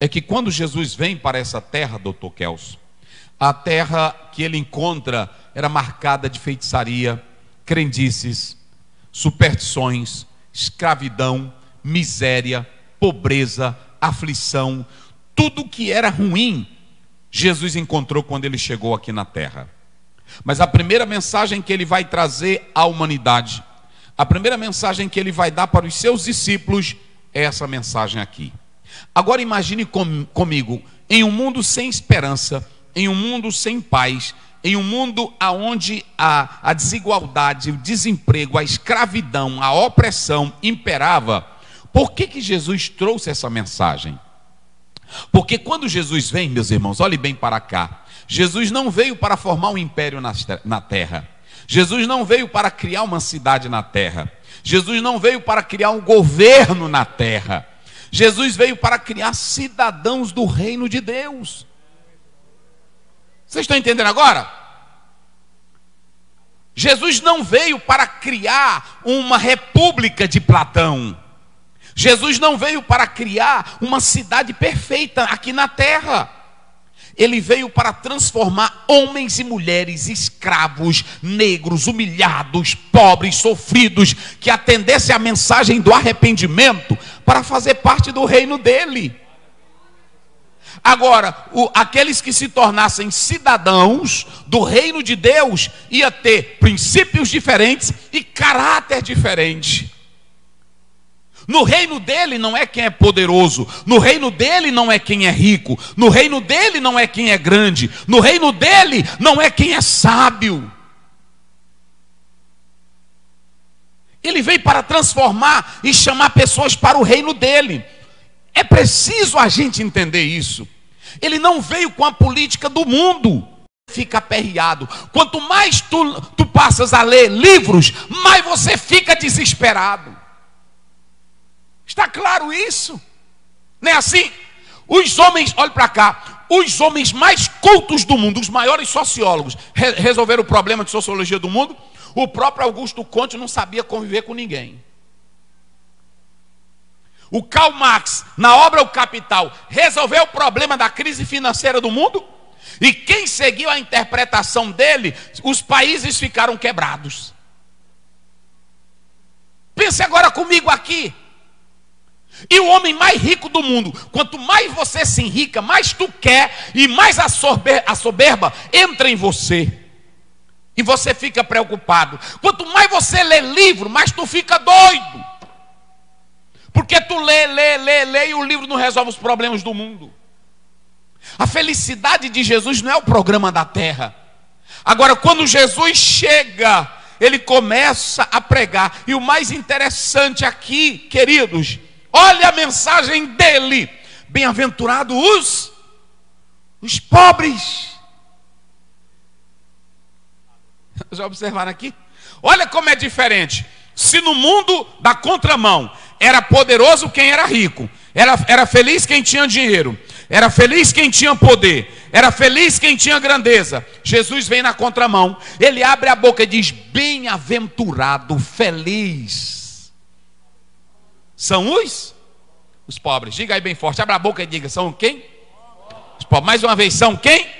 é que quando Jesus vem para essa terra, doutor Kelso, a terra que ele encontra era marcada de feitiçaria, crendices, superstições, escravidão, miséria, pobreza, aflição, tudo que era ruim, Jesus encontrou quando ele chegou aqui na terra. Mas a primeira mensagem que ele vai trazer à humanidade, a primeira mensagem que ele vai dar para os seus discípulos é essa mensagem aqui. Agora imagine com, comigo, em um mundo sem esperança, em um mundo sem paz, em um mundo onde a, a desigualdade, o desemprego, a escravidão, a opressão imperava, por que, que Jesus trouxe essa mensagem? Porque quando Jesus vem, meus irmãos, olhe bem para cá, Jesus não veio para formar um império na, na terra, Jesus não veio para criar uma cidade na terra, Jesus não veio para criar um governo na terra. Jesus veio para criar cidadãos do reino de Deus. Vocês estão entendendo agora? Jesus não veio para criar uma república de Platão. Jesus não veio para criar uma cidade perfeita aqui na terra. Ele veio para transformar homens e mulheres escravos, negros, humilhados, pobres, sofridos, que atendessem à mensagem do arrependimento, para fazer parte do reino dele. Agora, o, aqueles que se tornassem cidadãos do reino de Deus ia ter princípios diferentes e caráter diferente. No reino dele não é quem é poderoso, no reino dele não é quem é rico, no reino dele não é quem é grande, no reino dele não é quem é sábio. Ele veio para transformar e chamar pessoas para o reino dele. É preciso a gente entender isso. Ele não veio com a política do mundo. Fica aperreado. Quanto mais tu, tu passas a ler livros, mais você fica desesperado. Está claro isso? Não é assim? Os homens, olhe para cá, os homens mais cultos do mundo, os maiores sociólogos, re resolveram o problema de sociologia do mundo o próprio Augusto Conte não sabia conviver com ninguém. O Karl Marx, na obra O Capital, resolveu o problema da crise financeira do mundo? E quem seguiu a interpretação dele, os países ficaram quebrados. Pense agora comigo aqui. E o homem mais rico do mundo, quanto mais você se enrica, mais tu quer e mais a soberba entra em você. E você fica preocupado. Quanto mais você lê livro, mais tu fica doido. Porque tu lê, lê, lê, lê e o livro não resolve os problemas do mundo. A felicidade de Jesus não é o programa da terra. Agora, quando Jesus chega, ele começa a pregar. E o mais interessante aqui, queridos, olha a mensagem dele: bem-aventurados os, os pobres. Vocês já observaram aqui? Olha como é diferente. Se no mundo da contramão era poderoso quem era rico, era, era feliz quem tinha dinheiro, era feliz quem tinha poder, era feliz quem tinha grandeza. Jesus vem na contramão, ele abre a boca e diz: Bem-aventurado, feliz são os, os pobres. Diga aí bem forte, abre a boca e diga: São quem? Os pobres. Mais uma vez, são quem?